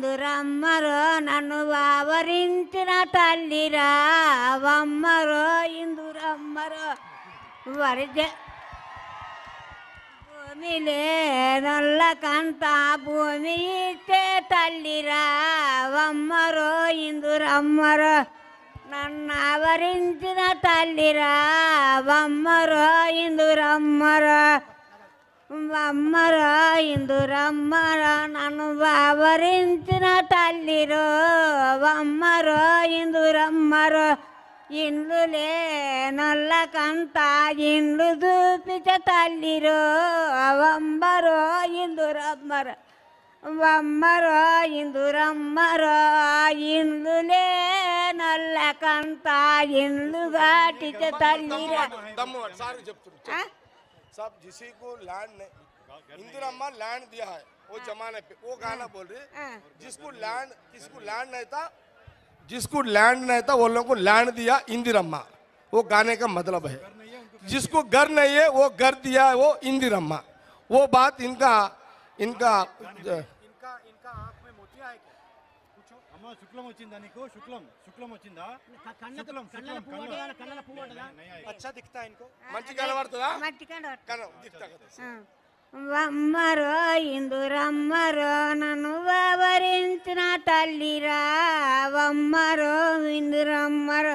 ఇందురమ్మరో నన్ను వావరించిన తల్లి రావమ్మరో ఇందురమ్మరో వరిజ లేనొల్ల కంత భూమి ఇచ్చే తల్లి రావమ్మరో ఇందురమ్మరో నన్ను ఆవరించిన తల్లి రావమ్మరో ఇందురమ్మరో అమ్మరా ఇందురమ్మరా నన్ను బావరించిన తల్లిరో అమ్మరో ఇందురమ్మరో ఇండ్లులే నల్ల కంట ఇండ్లు చూపించ తల్లిరో అమ్మరో ఇందురమ్మరో అమ్మరో ఇందురమ్మరో ఇండ్లులే నల్ల కంట ఇండ్లు దాటిచ తల్లిరా सब जिसी को लैंड नहीं इंदिरा अम्मा लैंड दिया है वो हाँ। जमाने पे वो गाना हाँ। बोल रही हाँ। जिसको लैंड किसको लैंड नहीं था जिसको लैंड नहीं था वो लोगों को लैंड दिया इंदिरा अम्मा वो गाने का मतलब है जिसको घर नहीं है वो घर दिया है वो इंदिर अम्मा वो बात इनका इनका इनका इनका आंख में मोतिया है కూర్చో అమ్మ శుక్లం వచ్చిందా నీకు శుక్లం శుక్లం వచ్చిందా మంచి కనబడుతుందా ఇందురమ్మరో నన్ను వావరించిన తల్లిరా వమ్మరో ఇందురమ్మరో